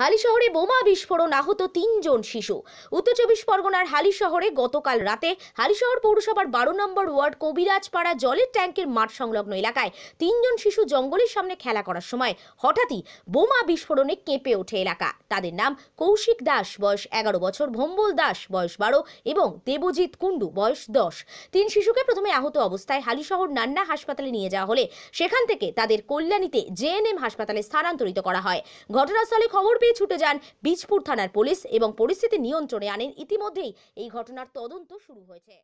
হালি শহরে বোমা বিস্ফোরণ আহত তিনজন শিশু উত্তর চব্বিশ পরগনার হালি শহরে গতকাল রাতে হালিশহর পৌরসভার বারো নম্বর ওয়ার্ড কবিরাজপাড়া জলের ট্যাঙ্কের মাঠ সংলগ্ন এলাকায় তিনজন শিশু জঙ্গলের সামনে খেলা করার সময় হঠাৎই বোমা বিস্ফোরণে কেঁপে ওঠে এলাকা তাদের নাম কৌশিক দাস বয়স এগারো বছর ভম্বল দাস বয়স বারো এবং দেবজিৎ কুণ্ডু বয়স দশ তিন শিশুকে প্রথমে আহত অবস্থায় হালিশহর নান্না হাসপাতালে নিয়ে যাওয়া হলে সেখান থেকে তাদের কল্যাণীতে জেএনএম হাসপাতালে স্থানান্তরিত করা হয় ঘটনাস্থলে খবর পেয়ে নিজেই ছুটে যান বীজপুর থানার পুলিশ এবং পরিস্থিতি নিয়ন্ত্রণে আনেন ইতিমধ্যেই এই ঘটনার তদন্ত শুরু হয়েছে